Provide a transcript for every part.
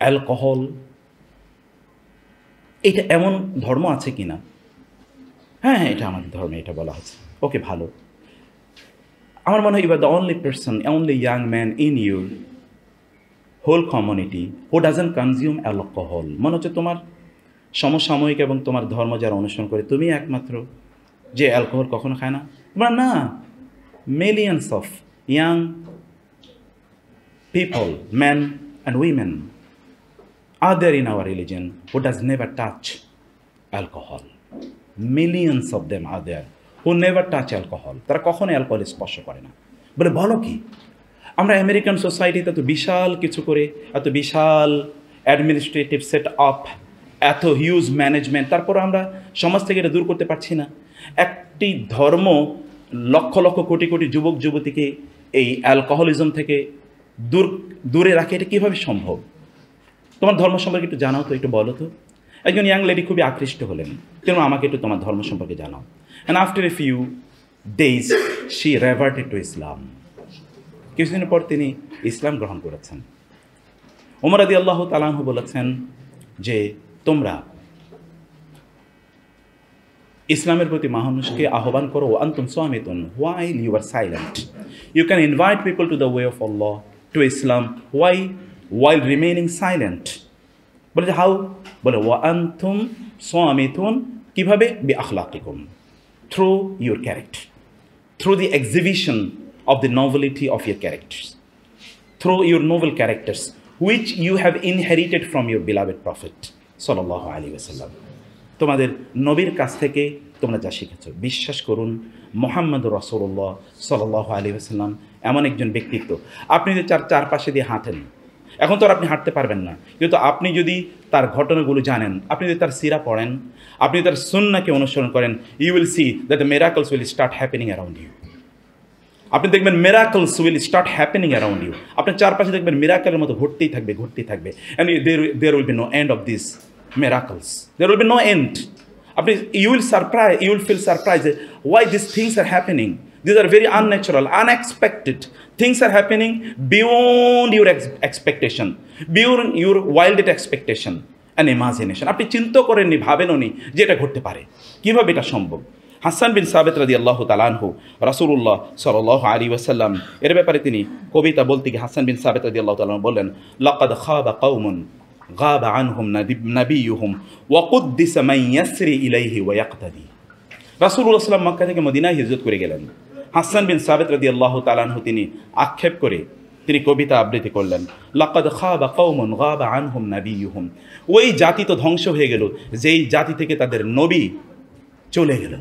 Alcohol এটা এমন ধর্ম আছে কি না হ্যাঁ হ্যাঁ এটা আমাদের ধর্মে এটা বলা আছে ওকে ভালো আমার মনে হয় you are the only person only young man in your whole community who doesn't consume alcohol মনে হচ্ছে তোমার সমসাময়িক এবং তোমার ধর্ম যারা অনুসরণ করে তুমি একমাত্র যে অ্যালকোহল কখনো খায় না বা না millions of young people man and women are there in our religion who does never touch alcohol millions of them are there who never touch alcohol তারা কখনো অ্যালকোহল স্পর্শ করে না বলে বলো কি আমরা আমেরিকান সোসাইটিতে এত বিশাল কিছু করে এত বিশাল অ্যাডমিনিস্ট্রেটিভ সেট আপ এত হিউজ ম্যানেজমেন্ট তারপর আমরা সমাজ থেকে এটা দূর করতে পারছি না একটি ধর্ম লক্ষ লক্ষ কোটি কোটি যুবক যুবতীকে এই অ্যালকোহলিজম থেকে দূর দূরে রাখে এটা কীভাবে সম্ভব তোমার ধর্ম সম্পর্কে একটু জানাও তো একটু বলো তো একজন ইয়াং লেডি খুবই আকৃষ্ট হলেন তেমন আমাকে একটু তোমার ধর্ম সম্পর্কে জানাও and after a few days she reverted to Islam কিছুদিন পর তিনি ইসলাম গ্রহণ করেছেন ওমর আদি আল্লাহ তালাহু বলেছেন যে তোমরা ইসলামের প্রতি মানুষকে আহ্বান করো আন্তম সোয়ামিতন while you are silent you can invite people to the way of Allah to Islam why while remaining silent বলে যে হাউ বলে ওয়া আন্থুম সোয়ামিথুন কীভাবে বি আখলাকিকুম through your character through the exhibition of the novelty of your characters through your novel characters which you have inherited from your beloved prophet সল্লাহ আলী ওসাল্লাম তোমাদের নবীর কাছ থেকে তোমরা যা শিখেছ বিশ্বাস করুন মোহাম্মদ রসৌল্লাহ সাল্লাহ আলী আসাল্লাম এমন একজন ব্যক্তিত্ব আপনি যদি চার চারপাশে দিয়ে হাঁটেন এখন তো আর আপনি হাঁটতে পারবেন না কিন্তু আপনি যদি তার ঘটনাগুলো জানেন আপনি যদি তার সিরা পড়েন আপনি তার সুন্নাকে অনুসরণ করেন you will see that miracles will start happening around you আপনি দেখবেন miracles will start happening around you আপনি চারপাশে দেখবেন মেরাকলের মতো ঘটতেই থাকবে ঘটতেই থাকবে and there there will be no end of this miracles there will be no end আপনি you will surprise you will feel surprise why this things are happening These are very unnatural, unexpected. Things are happening beyond your ex expectation, beyond your wildest expectation and imagination. আপনি চিন্তা করেননি ভাবেননি যে এটা ঘটতে পারে কীভাবে এটা সম্ভব হাসান বিন সাবেত রাজি আল্লাহ তালানহু রাসুল্লাহ সাল আলী ওয়াসাল্লাম এর ব্যাপারে তিনি কবিতা বলতে গিয়ে হাসান বিন সাবেত রাজি আল্লাহ তালান বললেন লকাদ খাবা কৌমন غاب عنهم نبيهم وقدس من يسري إليه ويقتدي রাসুল্লাহ সাল্লাম মক্কা থেকে মদিনায় হিজরত করে গেলেন হাসান বিন সাবেদ রদি আল্লাহ তালানহু তিনি আক্ষেপ করে তিনি কবিতা আবৃত্তি করলেন লাকাদ খাবা কৌমন গাবা আনহুম হুম ওই জাতি তো ধ্বংস হয়ে গেল যেই জাতি থেকে তাদের নবী চলে গেল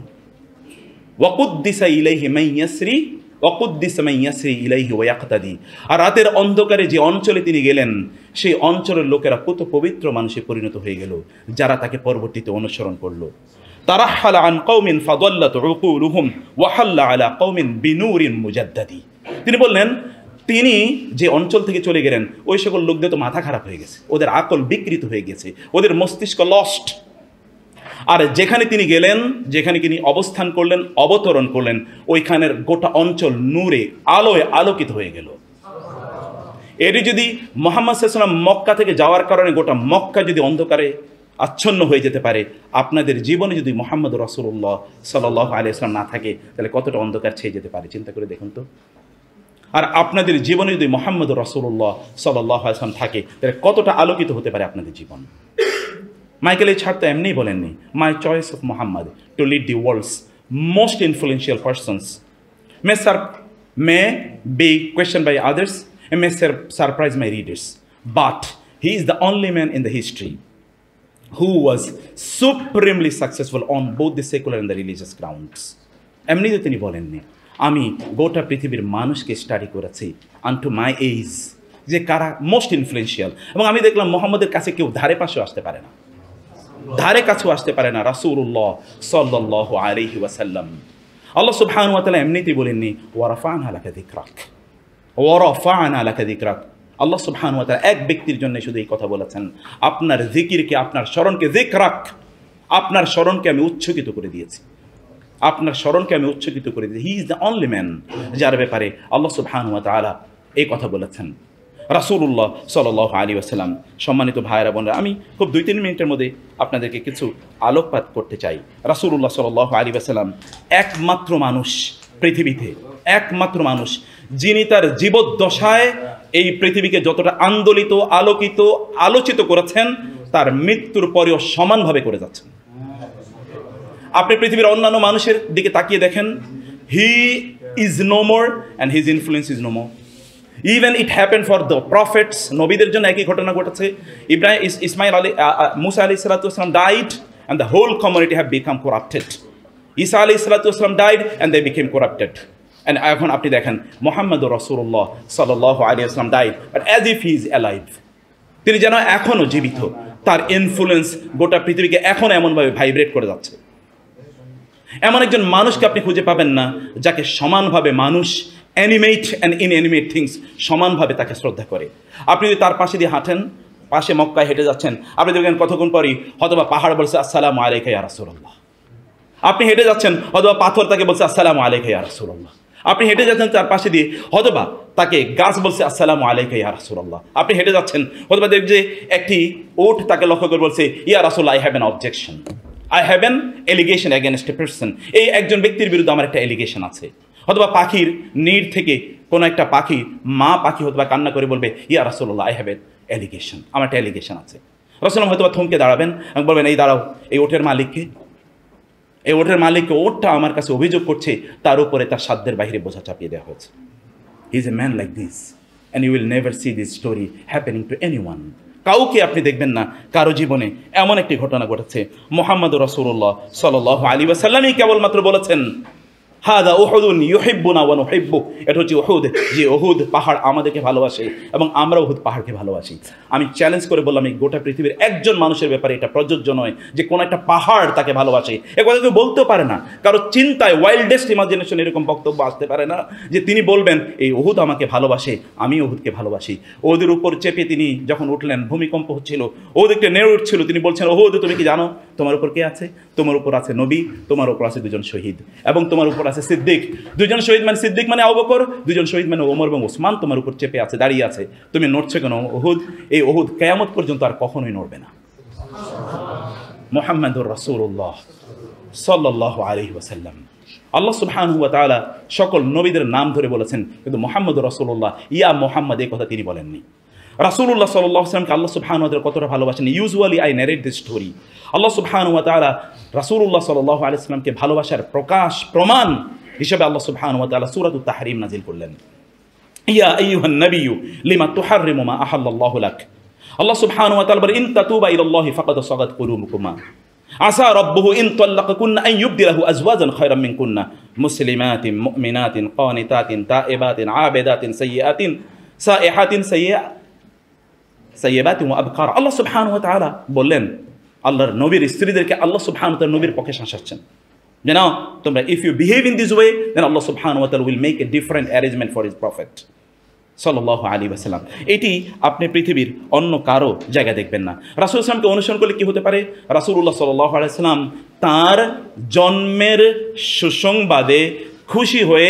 ওয়াকুদ্দিসা ইলাইহি মাইয়াসরি ওয়াকুদ্দিসা মাইয়াসরি ইলাইহি ওয়াক্তাদি আর রাতের অন্ধকারে যে অঞ্চলে তিনি গেলেন সেই অঞ্চলের লোকেরা কত পবিত্র মানুষে পরিণত হয়ে গেল যারা তাকে পরবর্তীতে অনুসরণ করলো তারাহাল আন কৌমিন ফাদল্লাত রুকুরুহুম আলা কৌমিন বিনুরিন মুজাদ্দাদি তিনি বললেন তিনি যে অঞ্চল থেকে চলে গেলেন ওই সকল লোকদের তো মাথা খারাপ হয়ে গেছে ওদের আকল বিকৃত হয়ে গেছে ওদের মস্তিষ্ক লস্ট আর যেখানে তিনি গেলেন যেখানে তিনি অবস্থান করলেন অবতরণ করলেন ওইখানের গোটা অঞ্চল নূরে আলোয় আলোকিত হয়ে গেল এটি যদি মোহাম্মদ সাল্লাম মক্কা থেকে যাওয়ার কারণে গোটা মক্কা যদি অন্ধকারে আচ্ছন্ন হয়ে যেতে পারে আপনাদের জীবনে যদি মোহাম্মদ রসুল্লাহ সাল আলি ইসলাম না থাকে তাহলে কতটা অন্ধকার ছেয়ে যেতে পারে চিন্তা করে দেখুন তো আর আপনাদের জীবনে যদি মোহাম্মদ রসুল্লাহ সাল্লাহ আসলাম থাকে তাহলে কতটা আলোকিত হতে পারে আপনাদের জীবন মাইকেল এই ছাড় তো এমনিই বলেননি my choice of Muhammad to lead the world's most influential persons may sir may be question by others may surprise my readers but he is the only man in the history who was supremely successful on both the secular and the religious grounds এমনিতে তিনি বলেননি আমি গোটা পৃথিবীর মানুষকে study করেছি আন to my age যে কারা মোস্ট ইনফ্লুয়েন্সিয়াল এবং আমি দেখলাম মোহাম্মদের কাছে কেউ ধারে পাশেও আসতে পারে না ধারে কাছেও আসতে পারে না রাসুল্লাহ সাল্লাহ আলহি ওয়াসাল্লাম আল্লাহ সুবহান ওয়া তালা এমনিতেই বলেননি ওয়ারফান আলাকা দিকরাক ওয়ারফান আলাকা দিকরাক আল্লাহ সুবহানুয়া এক ব্যক্তির জন্য শুধু এই কথা বলেছেন আপনার জিকিরকে আপনার স্মরণকে জিক রাখ আপনার স্মরণকে আমি উচ্ছকিত করে দিয়েছি আপনার স্মরণকে আমি উচ্ছকিত করে দিয়েছি he is the only man যার ব্যাপারে আল্লাহ সুবহানুয়া তালা এই কথা বলেছেন রাসুল্লাহ সাল আলী আসসালাম সম্মানিত ভাইয়েরা বোনরা আমি খুব দুই তিন মিনিটের মধ্যে আপনাদেরকে কিছু আলোকপাত করতে চাই রাসুল্লাহ সাল আলী আসসালাম একমাত্র মানুষ পৃথিবীতে একমাত্র মানুষ যিনি তার জীবদ্দশায় এই পৃথিবীকে যতটা আন্দোলিত আলোকিত আলোচিত করেছেন তার মৃত্যুর পরেও সমানভাবে করে যাচ্ছেন আপনি পৃথিবীর অন্যান্য মানুষের দিকে তাকিয়ে দেখেন he is no more and his influence is no more even it happen for the prophets নবীদের জন্য একই ঘটনা ঘটেছে ইব্রাহিম ইসমাইল আলী মুসা আলী সালাতাম died and the whole community have become corrupted ইসা আলী সালাতাম died and they became corrupted And এখন আপনি দেখেন মোহাম্মদ রসুল্লাহ সাল্লাহ আলী আসলাম died but as if is alive তিনি যেন এখনও জীবিত তার ইনফ্লুয়েন্স গোটা পৃথিবীকে এখন এমনভাবে ভাইব্রেট করে যাচ্ছে এমন একজন মানুষকে আপনি খুঁজে পাবেন না যাকে সমানভাবে মানুষ অ্যানিমেট অ্যান্ড ইনঅ্যানিমেট থিংস সমানভাবে তাকে শ্রদ্ধা করে আপনি যদি তার পাশে দিয়ে হাঁটেন পাশে মক্কায় হেঁটে যাচ্ছেন আপনি দেখবেন কতক্ষণ পরই হয়তোবা পাহাড় বলছে আসসালামু আলাইকা ইয়া আপনি হেঁটে যাচ্ছেন অথবা পাথর তাকে বলছে আসসালামু আলাইকা ইয়া আপনি হেঁটে যাচ্ছেন তার পাশে দিয়ে হতবা তাকে গাছ বলছে আসসালাম আলাইকা ইয়া রাসুল্লাহ আপনি হেঁটে যাচ্ছেন হতবা দেখ যে একটি ওট তাকে লক্ষ্য করে বলছে ইয়া রাসুল্লাহ I have an objection I have an allegation against a person এই একজন ব্যক্তির বিরুদ্ধে আমার একটা এলিগেশন আছে হতবা পাখির নীর থেকে কোনো একটা পাখি মা পাখি হতবা কান্না করে বলবে ইয়া রাসুল্লাহ আই হ্যাভ এন এলিগেশন আমার একটা এলিগেশন আছে রসলাম হয়তোবা থমকে দাঁড়াবেন বলবেন এই দাঁড়াও এই ওটের মালিককে এই ওটের মালিক ওটা আমার কাছে অভিযোগ করছে তার উপরে তার সাধ্যের বাইরে বোঝা চাপিয়ে দেওয়া হয়েছে is a man like this and you will never see this story happening to anyone কাউকে আপনি দেখবেন না কারো জীবনে এমন একটি ঘটনা ঘটেছে মোহাম্মদ রসুল্লাহ সাল আলী ওয়াসাল্লামই কেবলমাত্র বলেছেন হাদা উহুদুন ইউহিব্বুনা ওয়া নুহিব্বু এটা হচ্ছে উহুদ যে ওহুদ পাহাড় আমাদেরকে ভালোবাসে এবং আমরা ওহুদ পাহাড়কে ভালোবাসি আমি চ্যালেঞ্জ করে বললাম এই গোটা পৃথিবীর একজন মানুষের ব্যাপারে এটা প্রযোজ্য নয় যে কোনো একটা পাহাড় তাকে ভালোবাসে এ কথা কেউ বলতেও পারে না কারো চিন্তায় ওয়াইল্ডেস্ট ইমাজিনেশন এরকম বক্তব্য আসতে পারে না যে তিনি বলবেন এই ওহুদ আমাকে ভালোবাসে আমি উহুদকে ভালোবাসি ওদের উপর চেপে তিনি যখন উঠলেন ভূমিকম্প হচ্ছিল ওদের একটা নেড়ে উঠছিল তিনি বলছেন ওহুদ তুমি কি জানো তোমার উপর কে আছে তোমার উপর আছে নবী তোমার উপর আছে দুজন শহীদ এবং তোমার উপর আছে আছে সিদ্দিক দুজন শহীদ মানে সিদ্দিক মানে আবকর দুজন শহীদ মানে ওমর এবং ওসমান তোমার উপর চেপে আছে দাঁড়িয়ে আছে তুমি নড়ছো কেন ওহুদ এই ওহুদ কেয়ামত পর্যন্ত আর কখনোই নড়বে না মোহাম্মদুর রসুল্লাহ সাল্লাহ আলহি ওসাল্লাম আল্লাহ সুলহান হুয়া তালা সকল নবীদের নাম ধরে বলেছেন কিন্তু মোহাম্মদ রসুল্লাহ ইয়া মোহাম্মদ এই কথা তিনি বলেননি রাসুল্লাহ সাল্লাহ আসলামকে আল্লাহ সুবহান ওয়া তাআলা কতটা ভালোবাসেন usually I narrate this story আল্লাহ সুবহান ওয়া তাআলা তালা রাসুল্লাহ সাল্লাহ আলাইসলামকে ভালোবাসার প্রকাশ প্রমাণ হিসেবে আল্লাহ সুবহান ওয়া তাআলা সূরাতুত তাহরিম নাযিল করলেন ইয়া আইয়ুহান নাবিয়্যু লিমা তুহাররিমু মা আহাল্লাল্লাহু লাক আল্লাহ সুবহান ওয়া তাআলা বলেন ইন তাতুবা ইলাল্লাহি ফাকাদ সাগাত কুলুবুকুমা عسى ربه إن طلقكن أن يبدله أزواجا خيرا منكن مسلمات مؤمنات قانتات تائبات عابدات سيئات سائحات سيئات সাইয়েবাতি ও আবকার আল্লাহ সুবহান ওয়া তাআলা বললেন আল্লাহর নবীর স্ত্রীদেরকে আল্লাহ সুবহান তার নবীর পক্ষে শাসাচ্ছেন যে তোমরা if you behave in this way then আল্লাহ সুবহান ওয়া will make a different arrangement for his prophet সাল্লাহ আলী আসসালাম এটি আপনি পৃথিবীর অন্য কারো জায়গায় দেখবেন না রাসুল ইসলামকে অনুসরণ করলে কি হতে পারে রাসুল্লাহ সাল্লাহ আলাইসাল্লাম তার জন্মের সুসংবাদে খুশি হয়ে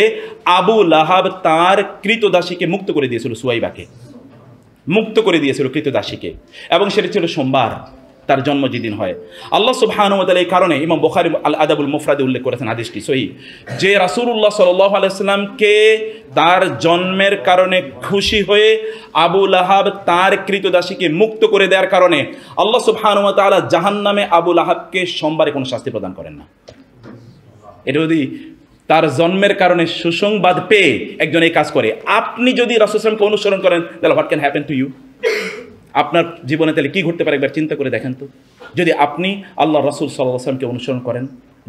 আবু লাহাব তার কৃতদাসীকে মুক্ত করে দিয়েছিল সুয়াইবাকে মুক্ত করে দিয়েছিল কৃতদাসীকে এবং সেটা ছিল সোমবার তার জন্ম যেদিন হয় আল্লাহ সুবাহানুমতাল এই কারণে ইমাম বোখারি আল আদাবুল মুফরাদে উল্লেখ করেছেন আদেশটি সহি যে রাসুল্লাহ সাল্লাহ আলাইসাল্লামকে তার জন্মের কারণে খুশি হয়ে আবুল আহাব তার কৃতদাসীকে মুক্ত করে দেওয়ার কারণে আল্লাহ সুবাহানুমতালা জাহান নামে আবুল আহাবকে সোমবারে কোনো শাস্তি প্রদান করেন না এটা যদি তার জন্মের কারণে সুসংবাদ পেয়ে একজন এই কাজ করে আপনি যদি রসুলামকে অনুসরণ করেন তাহলে what can happen to you আপনার জীবনে তাহলে কী ঘটতে পারে একবার চিন্তা করে দেখেন তো যদি আপনি আল্লাহ রসুল সাল্লাহ আসলামকে অনুসরণ করেন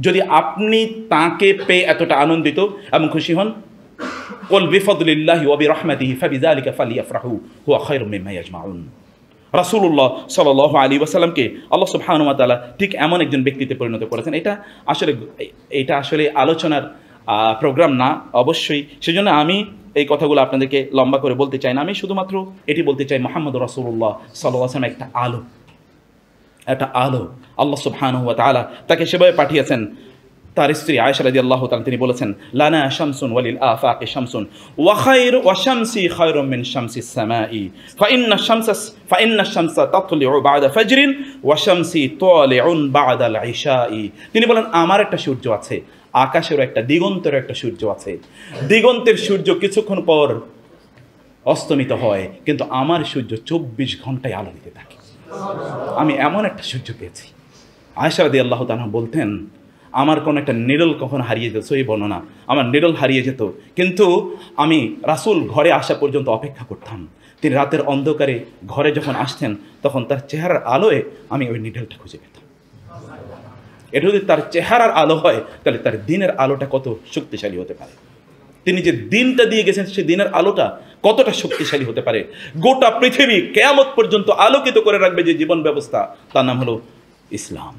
যদি আপনি তাকে পেয়ে এতটা আনন্দিত এবং খুশি হন কল বিফদুলিল্লাহ ওয়াবি রহমাদিহি ফাবিজা আলিকা ফালি আফরাহু হুয়া খৈর মিম্মাইয়াজমাউন রাসুল্লাহ সাল আলী ওয়াসাল্লামকে আল্লাহ সুবহানুমাতালা ঠিক এমন একজন ব্যক্তিতে পরিণত করেছেন এটা আসলে এটা আসলে আলোচনার প্রোগ্রাম না অবশ্যই সেজন্য আমি এই কথাগুলো আপনাদেরকে লম্বা করে বলতে চাই না আমি শুধুমাত্র এটি বলতে চাই মোহাম্মদ রসুল্লাহ সাল্লাম একটা আলো একটা আলো আল্লাহ সুবহান হুয়া তালা তাকে সেভাবে পাঠিয়েছেন তার স্ত্রী আয়সা রাজি আল্লাহ তালা তিনি বলেছেন লানা শামসুন ওয়ালিল আফাকে শামসুন ওয়াখাইর ওয়াশামসি খায়রুম মিন শামসি সামাই ফাইন্না শামসাস ফাইন্না শামসা তাতলিউ বাদা ফাজরিন ওয়াশামসি তালিউন বাদাল ইশাই তিনি বলেন আমার একটা সূর্য আছে আকাশেরও একটা দিগন্তেরও একটা সূর্য আছে দিগন্তের সূর্য কিছুক্ষণ পর অস্তমিত হয় কিন্তু আমার সূর্য চব্বিশ ঘন্টায় আলো দিতে থাকে আমি এমন একটা সূর্য পেয়েছি আয়সারাদি আল্লাহ তানা বলতেন আমার কোনো একটা নিডল কখন হারিয়ে যেত এই বর্ণনা আমার নিডল হারিয়ে যেত কিন্তু আমি রাসুল ঘরে আসা পর্যন্ত অপেক্ষা করতাম তিনি রাতের অন্ধকারে ঘরে যখন আসতেন তখন তার চেহারার আলোয় আমি ওই নিডলটা খুঁজে পেতাম এটা যদি তার চেহারার আলো হয় তাহলে তার দিনের আলোটা কত শক্তিশালী হতে পারে তিনি যে দিনটা দিয়ে গেছেন সেই দিনের আলোটা কতটা শক্তিশালী হতে পারে গোটা পৃথিবী কেয়ামত পর্যন্ত আলোকিত করে রাখবে যে জীবন ব্যবস্থা তার নাম হলো ইসলাম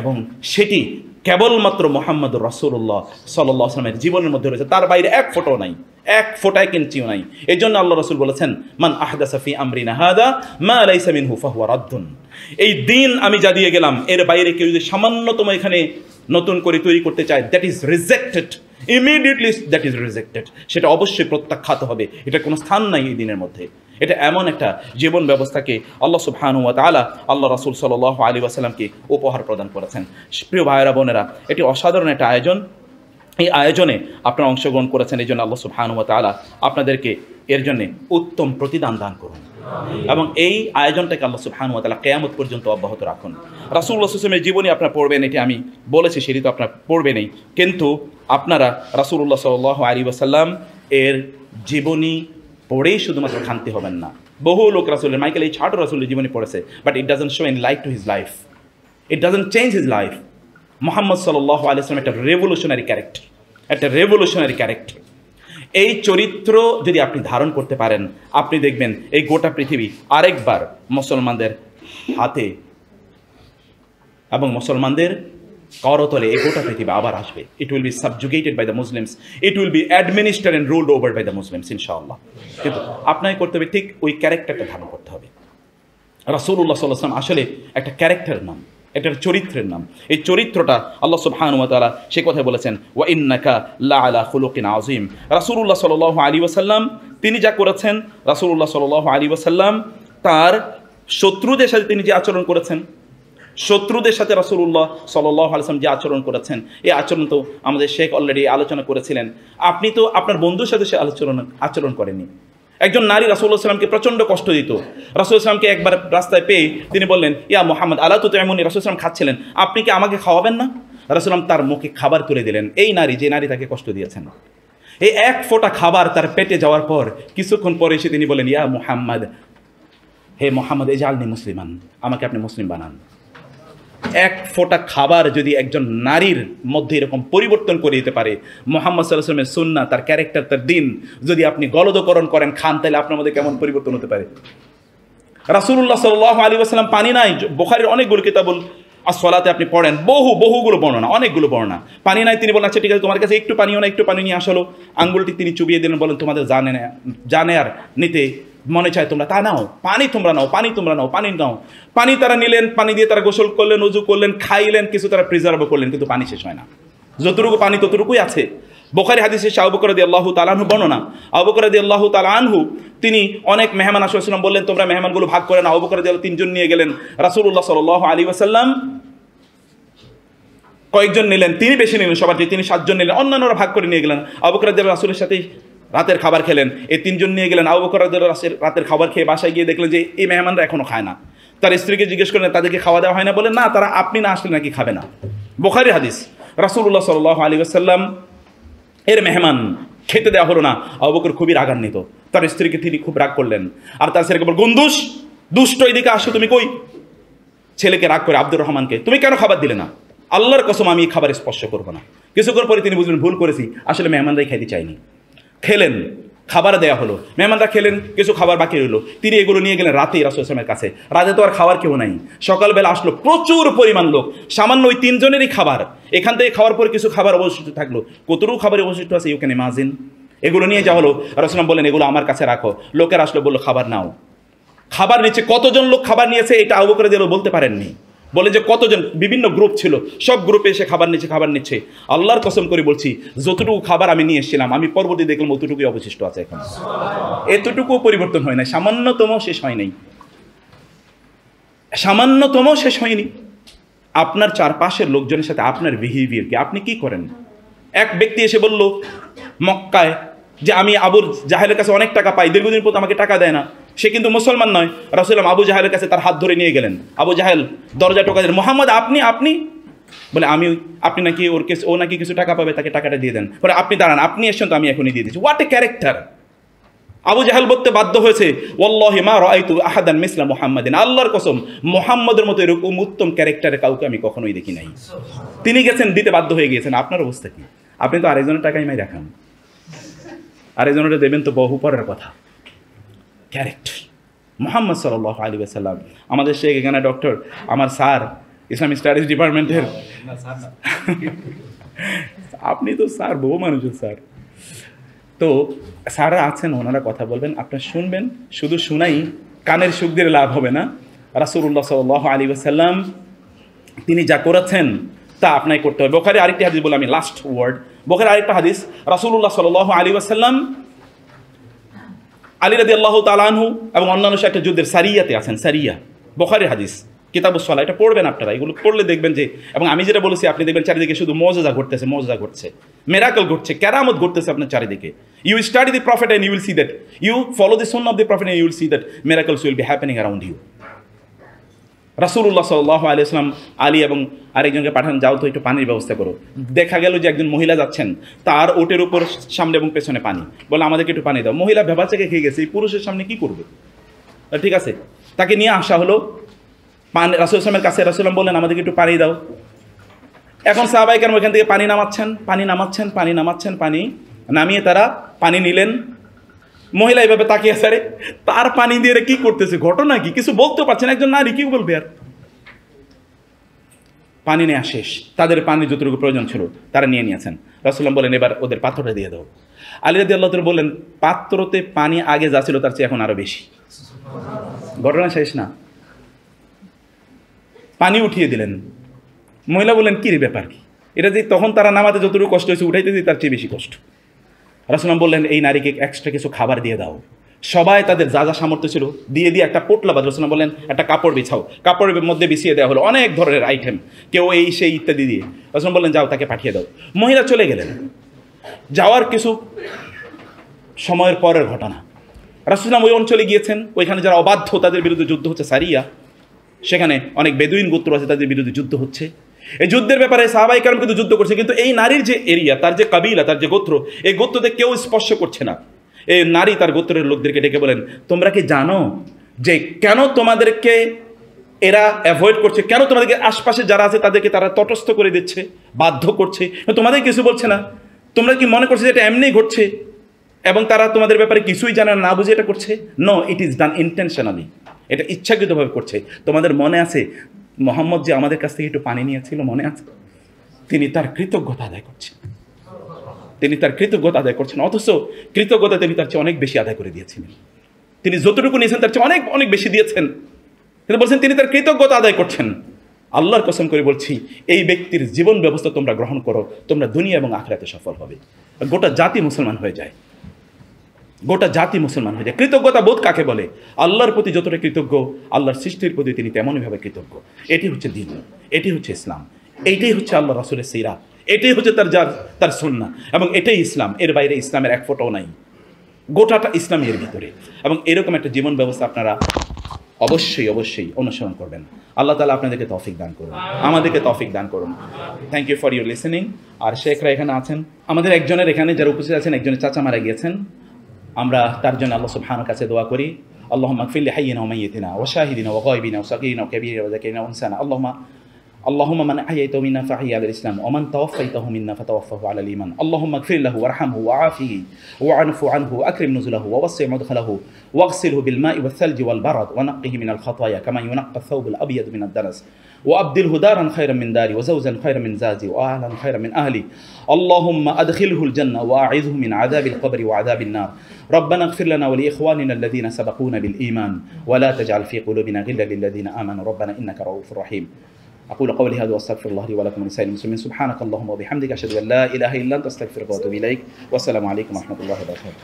এবং সেটি কেবলমাত্র মোহাম্মদ রসুল্লাহ সাল্লামের জীবনের মধ্যে রয়েছে তার বাইরে এক ফোটো নাই এক ফোটায় কিঞ্চিও নাই এই জন্য আল্লাহ রসুল বলেছেন মান আহদা সাফি আমরিন হাদা মা আলাইসামিন হুফাহুয়া রাদ্দুন এই দিন আমি যা দিয়ে গেলাম এর বাইরে কেউ যদি সামান্যতম এখানে নতুন করে তৈরি করতে চায় that is rejected immediately that is rejected সেটা অবশ্যই প্রত্যাখ্যাত হবে এটা কোনো স্থান নাই এই দিনের মধ্যে এটা এমন একটা জীবন ব্যবস্থাকে আল্লাহ সুবহানুয়া তালা আল্লাহ রাসুল সাল আলী আসালামকে উপহার প্রদান করেছেন প্রিয় ভাইয়েরা বোনেরা এটি অসাধারণ একটা আয়োজন এই আয়োজনে আপনারা অংশগ্রহণ করেছেন এই জন্য আল্লাহ সুবহানুয়া তালা আপনাদেরকে এর জন্যে উত্তম প্রতিদান দান করুন এবং এই আয়োজনটাকে আল্লাহ সুবহানুয়া তালা কেয়ামত পর্যন্ত অব্যাহত রাখুন রাসুল্লাহ সুসমের জীবনী আপনারা পড়বেন এটি আমি বলেছি সেটি তো আপনার পড়বেনই কিন্তু আপনারা রাসুল্লাহ সাল আলী আসাল্লাম এর জীবনী পড়েই শুধুমাত্র খান্তি হবেন না বহু লোক রাসুলের মাইকেল এই ছাড়ও রাসুলের জীবনে পড়েছে but it doesn't show in life to his life it doesn't change his life মোহাম্মদ সাল্লাহ আলিয়াম একটা রেভলিউশনারি ক্যারেক্টার একটা রেভলিউশনারি ক্যারেক্টার এই চরিত্র যদি আপনি ধারণ করতে পারেন আপনি দেখবেন এই গোটা পৃথিবী আরেকবার মুসলমানদের হাতে এবং মুসলমানদের করতলে এই গোটা পৃথিবী আবার আসবে it will be subjugated by the Muslims it will be administer and ruled over by the Muslims ইনশাআল্লাহ কিন্তু আপনাকে করতে হবে ঠিক ওই ক্যারেক্টারটা ধারণ করতে হবে রাসুল্লাহ সাল্লাম আসলে একটা ক্যারেক্টারের নাম একটা চরিত্রের নাম এই চরিত্রটা আল্লাহ সুবাহানুমতালা সে কথা বলেছেন ওয়া ইন্নাকা লা আলা খুলকিন আজিম রাসুল্লাহ সাল আলী ওয়াসাল্লাম তিনি যা করেছেন রাসুল্লাহ সাল আলী ওয়াসাল্লাম তার শত্রুদের সাথে তিনি যে আচরণ করেছেন শত্রুদের সাথে রাসুল্লাহ সাল্লাহ আলসালাম যে আচরণ করেছেন এই আচরণ তো আমাদের শেখ অলরেডি আলোচনা করেছিলেন আপনি তো আপনার বন্ধুর সাথে সে আলোচনা আচরণ করেনি একজন নারী রাসুল্লাহ সাল্লামকে প্রচণ্ড কষ্ট দিত রাসুল ইসলামকে একবার রাস্তায় পেয়ে তিনি বললেন ইয়া মোহাম্মদ আল্লাহ তো এমনই রাসুল ইসলাম খাচ্ছিলেন আপনি কি আমাকে খাওয়াবেন না রাসুলাম তার মুখে খাবার তুলে দিলেন এই নারী যে নারী তাকে কষ্ট দিয়েছেন এই এক ফোঁটা খাবার তার পেটে যাওয়ার পর কিছুক্ষণ পরে এসে তিনি বলেন ইয়া মোহাম্মদ হে মোহাম্মদ এজালনি মুসলিমান আমাকে আপনি মুসলিম বানান এক ফোঁটা খাবার যদি একজন নারীর মধ্যে এরকম পরিবর্তন করে দিতে পারে মোহাম্মদ সাল্লাহামের সুন্না তার ক্যারেক্টার তার দিন যদি আপনি গলদকরণ করেন খান তাহলে আপনার মধ্যে কেমন পরিবর্তন হতে পারে রাসুল্লাহ সাল আলী আসসালাম পানি নাই বোখারের অনেকগুলো কিতাবুল আর সলাতে আপনি পড়েন বহু বহুগুলো বর্ণনা অনেকগুলো বর্ণনা পানি নাই তিনি বলেন আচ্ছা ঠিক আছে তোমার কাছে একটু পানিও না একটু পানি নিয়ে আসলো আঙ্গুলটি তিনি চুবিয়ে দিলেন বলেন তোমাদের জানে না জানে আর নিতে মনে চায় তোমরা তা নাও পানি তোমরা নাও পানি তোমরা নাও পানি নাও পানি তারা নিলেন পানি দিয়ে তারা গোসল করলেন উজু করলেন খাইলেন কিছু তারা প্রিজার্ভ করলেন কিন্তু পানি শেষ হয় না যতটুকু পানি ততটুকুই আছে বোখারি হাদিসে শাহ বকরদি আল্লাহ তালানহু বর্ণনা আবকরদি আল্লাহ তালানহু তিনি অনেক মেহমান আসলাম বললেন তোমরা মেহমানগুলো ভাগ করে না আবকরদি আল্লাহ তিনজন নিয়ে গেলেন রাসুল্লাহ সাল আলী আসাল্লাম কয়েকজন নিলেন তিনি বেশি নিলেন সবার তিনি সাতজন নিলেন অন্যান্যরা ভাগ করে নিয়ে গেলেন আবকরদি রাসুলের সাথে রাতের খাবার খেলেন এই তিনজন নিয়ে গেলেন আবু বকর রাতের খাবার খেয়ে বাসায় গিয়ে দেখলেন যে এই মেহমানরা এখনও খায় না তার স্ত্রীকে জিজ্ঞেস করলেন তাদেরকে খাওয়া দেওয়া হয় না বলেন না তারা আপনি না আসলে নাকি খাবে না বোখারি হাদিস রাসুল্লাহ সাল আলী আসাল্লাম এর মেহমান খেতে দেওয়া হলো না আবু বকর খুবই রাগান্বিত তার স্ত্রীকে তিনি খুব রাগ করলেন আর তার স্ত্রীকে বল গন্দুস দুষ্ট এদিকে আসো তুমি কই ছেলেকে রাগ করে আব্দুর রহমানকে তুমি কেন খাবার দিলে না আল্লাহর কসম আমি এই খাবার স্পর্শ করবো না কিছুক্ষণ পরে তিনি বুঝলেন ভুল করেছি আসলে মেহমানরাই খাইতে চাইনি খেলেন খাবার দেয়া হলো মেহমানরা খেলেন কিছু খাবার বাকি রইলো তিনি এগুলো নিয়ে গেলেন রাতে রাসুলামের কাছে রাতে তো আর খাবার কেউ নাই সকালবেলা আসলো প্রচুর পরিমাণ লোক সামান্য ওই তিনজনেরই খাবার এখান থেকে খাওয়ার পর কিছু খাবার অবশিষ্ট থাকলো কতটুকু খাবার অবশিষ্ট আছে ইউ ক্যান ইমাজিন এগুলো নিয়ে যা হলো রাসুলাম বললেন এগুলো আমার কাছে রাখো লোকের আসলো বললো খাবার নাও খাবার নিচ্ছে কতজন লোক খাবার নিয়েছে এটা আবু করে দিল বলতে পারেননি বলে যে কতজন বিভিন্ন গ্রুপ ছিল সব গ্রুপে এসে খাবার নিচ্ছে খাবার নিচ্ছে আল্লাহর কসম করে বলছি যতটুকু খাবার আমি নিয়ে এসেছিলাম আমি পরবর্তী দেখলাম অতটুকুই অবশিষ্ট আছে এখন এতটুকুও পরিবর্তন হয় নাই সামান্যতম শেষ হয় নাই সামান্যতম শেষ হয়নি আপনার চারপাশের লোকজনের সাথে আপনার বিহেভিয়ার কি আপনি কি করেন এক ব্যক্তি এসে বলল মক্কায় যে আমি আবুর জাহেলের কাছে অনেক টাকা পাই দীর্ঘদিন পর আমাকে টাকা দেয় না সে কিন্তু মুসলমান নয় রসুলাম আবু জাহেলের কাছে তার হাত ধরে নিয়ে গেলেন আবু জাহেল দরজা টোকা দিলেন মোহাম্মদ আপনি আপনি বলে আমি আপনি নাকি ওর কেস ও নাকি কিছু টাকা পাবে তাকে টাকাটা দিয়ে দেন বলে আপনি দাঁড়ান আপনি এসছেন তো আমি এখনই দিয়ে দিচ্ছি হোয়াট এ ক্যারেক্টার আবু জাহেল বলতে বাধ্য হয়েছে ওল্লাহ মা রাইতু আহাদান মিসলা মোহাম্মদিন আল্লাহর কসম মোহাম্মদের মতো এরকম উত্তম ক্যারেক্টারের কাউকে আমি কখনোই দেখি নাই তিনি গেছেন দিতে বাধ্য হয়ে গিয়েছেন আপনার অবস্থা কি আপনি তো আরেকজনের টাকাই মাই রাখান আরেকজনের দেবেন তো বহু পরের কথা ক্যারেক্টার মোহাম্মদ সাল আলী সাল্লাম আমাদের শেখ এখানে ডক্টর আমার স্যার ইসলামিক স্টাডিজ ডিপার্টমেন্টের আপনি তো স্যার বহু মানুষের স্যার তো স্যাররা আছেন ওনারা কথা বলবেন আপনার শুনবেন শুধু শুনাই কানের সুখ দিয়ে লাভ হবে না রাসুল্লাহ সাল আলী সাল্লাম তিনি যা করেছেন তা আপনাকে করতে হবে বোখারে আরেকটি হাদিস বলে আমি লাস্ট ওয়ার্ড বোখারে আরেকটা হাদিস রাসুল্লাহ সাল আলী আসাল্লাম আলী রাদি আল্লাহ তালানহু এবং অন্যান্য একটা যুদ্ধের সারিয়াতে আছেন সারিয়া বখারের হাদিস কিতাব সলা এটা পড়বেন আপনারা এগুলো পড়লে দেখবেন যে এবং আমি যেটা বলেছি আপনি দেখবেন চারিদিকে শুধু মজা ঘটতেছে মজা ঘটছে মেরাকল ঘটছে ক্যারামত ঘটতেছে আপনার চারিদিকে you study the prophet and you will see that you follow the সন of the prophet and you will see that miracles will be happening around you রাসুল্লাহ সাল আলি ইসলাম আলী এবং আরেকজনকে পাঠান যাও তো একটু পানির ব্যবস্থা করো দেখা গেল যে একজন মহিলা যাচ্ছেন তার ওটের উপর সামনে এবং পেছনে পানি বলে আমাদেরকে একটু পানি দাও মহিলা চেকে খেয়ে গেছে এই পুরুষের সামনে কি করবে ঠিক আছে তাকে নিয়ে আসা হলো পান রাসুল ইসলামের কাছে রাসুলাম বললেন আমাদেরকে একটু পানি দাও এখন সাহাবাই কেন ওইখান থেকে পানি নামাচ্ছেন পানি নামাচ্ছেন পানি নামাচ্ছেন পানি নামিয়ে তারা পানি নিলেন মহিলা এভাবে তাকিয়ে আছে তার পানি দিয়ে কি করতেছে ঘটনা কি কিছু বলতে পারছে না একজন নারী কি বলবে আর পানি নেওয়া শেষ তাদের পানি যতটুকু প্রয়োজন ছিল তারা নিয়ে নিয়েছেন রাসুল্লাম বলেন এবার ওদের পাত্রটা দিয়ে দেবো আলী রাদি আল্লাহ বললেন পাত্রতে পানি আগে যা ছিল তার চেয়ে এখন আরও বেশি ঘটনা শেষ না পানি উঠিয়ে দিলেন মহিলা বললেন কী ব্যাপার কি এটা যে তখন তারা নামাতে যতটুকু কষ্ট হয়েছে উঠাইতে তার চেয়ে বেশি কষ্ট রাসুলাম বললেন এই নারীকে এক্সট্রা কিছু খাবার দিয়ে দাও সবাই তাদের যা যা সামর্থ্য ছিল দিয়ে দিয়ে একটা পোটলা বাদ রচনা বললেন একটা কাপড় বিছাও কাপড়ের মধ্যে বিছিয়ে দেওয়া হলো অনেক ধরনের আইটেম কেউ এই সেই ইত্যাদি দিয়ে রচনা বললেন যাও তাকে পাঠিয়ে দাও মহিলা চলে গেলেন যাওয়ার কিছু সময়ের পরের ঘটনা রাসুলাম ওই অঞ্চলে গিয়েছেন ওইখানে যারা অবাধ্য তাদের বিরুদ্ধে যুদ্ধ হচ্ছে সারিয়া সেখানে অনেক বেদুইন গোত্র আছে তাদের বিরুদ্ধে যুদ্ধ হচ্ছে এই যুদ্ধের ব্যাপারে সাহাবাই কারণ কিন্তু যুদ্ধ করছে কিন্তু এই নারীর যে এরিয়া তার যে কাবিলা তার যে গোত্র এই গোত্রতে কেউ স্পর্শ করছে না এই নারী তার গোত্রের লোকদেরকে ডেকে বলেন তোমরা কি জানো যে কেন তোমাদেরকে এরা অ্যাভয়েড করছে কেন তোমাদেরকে আশপাশে যারা আছে তাদেরকে তারা তটস্থ করে দিচ্ছে বাধ্য করছে তোমাদের কিছু বলছে না তোমরা কি মনে করছো যে এটা এমনি ঘটছে এবং তারা তোমাদের ব্যাপারে কিছুই জানে না বুঝে এটা করছে no it is done intentionally এটা ইচ্ছাকৃতভাবে করছে তোমাদের মনে আছে মোহাম্মদ যে আমাদের কাছ থেকে একটু পানি নিয়েছিল মনে আছে তিনি তার কৃতজ্ঞতা আদায় করছেন তিনি তার কৃতজ্ঞতা আদায় করছেন অথচ কৃতজ্ঞতা তিনি তার চেয়ে অনেক বেশি আদায় করে দিয়েছিলেন তিনি যতটুকু নিয়েছেন তার চেয়ে অনেক অনেক বেশি দিয়েছেন কিন্তু বলছেন তিনি তার কৃতজ্ঞতা আদায় করছেন আল্লাহর কসম করে বলছি এই ব্যক্তির জীবন ব্যবস্থা তোমরা গ্রহণ করো তোমরা দুনিয়া এবং আখড়াতে সফল হবে গোটা জাতি মুসলমান হয়ে যায় গোটা জাতি মুসলমান হয়ে যায় কৃতজ্ঞতা বোধ কাকে বলে আল্লাহর প্রতি যতটা কৃতজ্ঞ আল্লাহর সৃষ্টির প্রতি তিনি তেমনইভাবে কৃতজ্ঞ এটি হচ্ছে দিন এটি হচ্ছে ইসলাম এইটাই হচ্ছে আল্লাহ রসুলের সিরা এটাই হচ্ছে তার যার তার সন্না এবং এটাই ইসলাম এর বাইরে ইসলামের এক ফোটাও নাই গোটাটা ইসলামের ভিতরে এবং এরকম একটা জীবন ব্যবস্থা আপনারা অবশ্যই অবশ্যই অনুসরণ করবেন আল্লাহ তালা আপনাদেরকে তফিক দান করুন আমাদেরকে তফিক দান করুন thank you for your listening আর শেখরা এখানে আছেন আমাদের একজনের এখানে যারা উপস্থিত আছেন একজনের চাচা মারা গিয়েছেন আমরা তার জন্য আল্লাহ সুবহানার কাছে দোয়া করি اللهم اغفر لحينا وميتنا وشاهدنا وغائبنا وصغيرنا وكبيرنا وذكرنا وانسانا اللهم اللهم من احييته منا فأحيي على الاسلام ومن توفيته منا فتوفه على الايمان اللهم اغفر له وارحمه وعافه واعف عنه واكرم نزله ووسع مدخله واغسله بالماء والثلج والبرد ونقه من الخطايا كما ينقى الثوب الابيض من الدنس وابدله دارا خيرا من داري وزوجا خيرا من زازي واهلا خيرا من اهلي اللهم ادخله الجنه واعذه من عذاب القبر وعذاب النار ربنا اغفر لنا ولاخواننا الذين سبقونا بالايمان ولا تجعل في قلوبنا غلا للذين امنوا ربنا انك رؤوف رحيم اقول قولي هذا واستغفر الله لي ولكم ولسائر المسلمين سبحانك اللهم وبحمدك اشهد ان لا اله الا انت استغفرك واتوب اليك والسلام عليكم ورحمه الله وبركاته